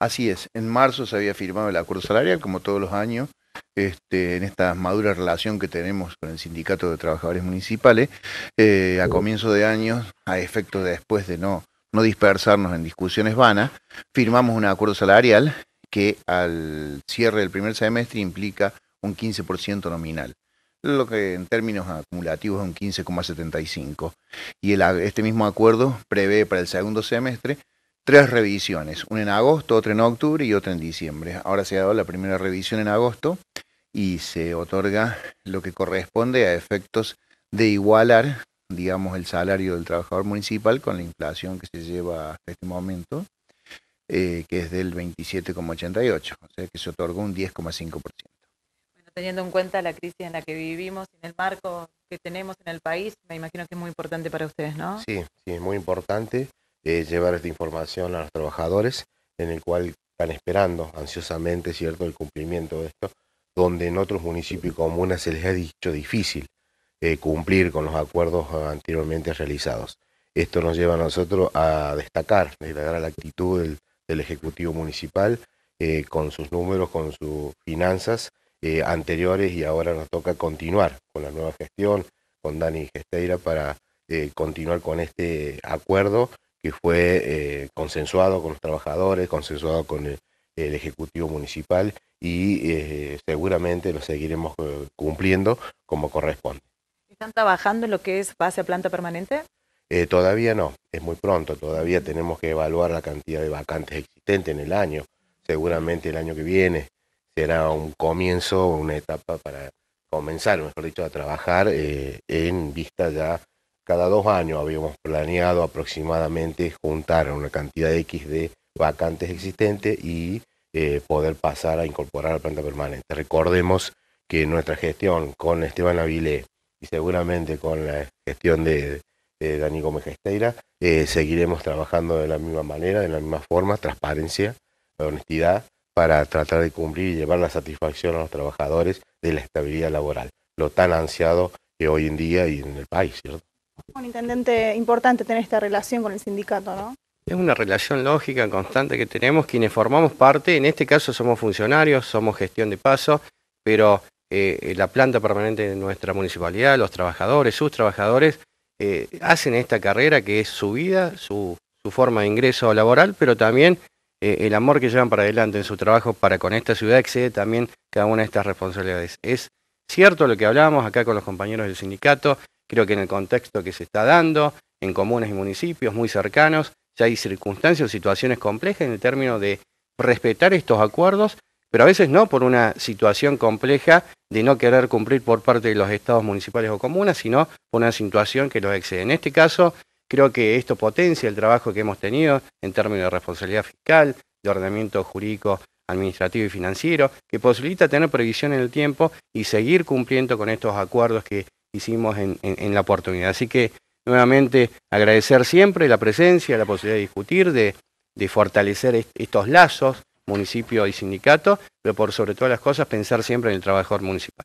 Así es, en marzo se había firmado el acuerdo salarial, como todos los años, este, en esta madura relación que tenemos con el Sindicato de Trabajadores Municipales, eh, a comienzo de año, a efecto de después de no, no dispersarnos en discusiones vanas, firmamos un acuerdo salarial que al cierre del primer semestre implica un 15% nominal, lo que en términos acumulativos es un 15,75. Y este mismo acuerdo prevé para el segundo semestre tres revisiones, una en agosto, otra en octubre y otra en diciembre. Ahora se ha dado la primera revisión en agosto y se otorga lo que corresponde a efectos de igualar, digamos, el salario del trabajador municipal con la inflación que se lleva hasta este momento, eh, que es del 27,88, o sea que se otorgó un 10,5% teniendo en cuenta la crisis en la que vivimos, en el marco que tenemos en el país, me imagino que es muy importante para ustedes, ¿no? Sí, sí, es muy importante. Eh, llevar esta información a los trabajadores, en el cual están esperando ansiosamente, ¿cierto?, el cumplimiento de esto, donde en otros municipios y comunas se les ha dicho difícil eh, cumplir con los acuerdos eh, anteriormente realizados. Esto nos lleva a nosotros a destacar, la la actitud del, Ejecutivo Municipal con sus números, con sus finanzas anteriores y ahora nos toca continuar con la nueva gestión, con Dani Gesteira para continuar con este acuerdo fue eh, consensuado con los trabajadores, consensuado con eh, el, Ejecutivo Municipal y eh, seguramente lo seguiremos cumpliendo como corresponde. ¿Están trabajando en lo que es base a planta permanente? todavía no, es muy pronto, todavía tenemos que evaluar la cantidad de vacantes existentes en el año. Seguramente el año que viene será un comienzo, una etapa para comenzar, mejor dicho, a trabajar en vista ya cada dos años habíamos planeado aproximadamente juntar una cantidad X de vacantes existentes y eh, poder pasar a incorporar a la planta permanente. Recordemos que nuestra gestión con Esteban Avilé y seguramente con la gestión de, Danilo Dani Gómez eh, seguiremos trabajando de la misma manera, de la misma forma, transparencia, honestidad, para tratar de cumplir y llevar la satisfacción a los trabajadores de la estabilidad laboral, lo tan ansiado que hoy en día y en el país, ¿cierto? Un intendente importante tener esta relación con el sindicato, ¿no? Es una relación lógica, constante que tenemos, quienes formamos parte, en este caso somos funcionarios, somos gestión de paso, pero eh, la planta permanente de nuestra municipalidad, los trabajadores, sus trabajadores, eh, hacen esta carrera que es su vida, su, forma de ingreso laboral, pero también eh, el amor que llevan para adelante en su trabajo para con esta ciudad excede también cada una de estas responsabilidades. Es cierto lo que hablábamos acá con los compañeros del sindicato, Creo que en el contexto que se está dando, en comunas y municipios muy cercanos, ya hay circunstancias o situaciones complejas en el término de respetar estos acuerdos, pero a veces no por una situación compleja de no querer cumplir por parte de los estados municipales o comunas, sino por una situación que los excede. En este caso, creo que esto potencia el trabajo que hemos tenido en términos de responsabilidad fiscal, de ordenamiento jurídico administrativo y financiero, que posibilita tener previsión en el tiempo y seguir cumpliendo con estos acuerdos que hicimos en, la oportunidad. Así que nuevamente agradecer siempre la presencia, la posibilidad de discutir, de, fortalecer estos lazos municipio y sindicato, pero por sobre todas las cosas pensar siempre en el trabajador municipal.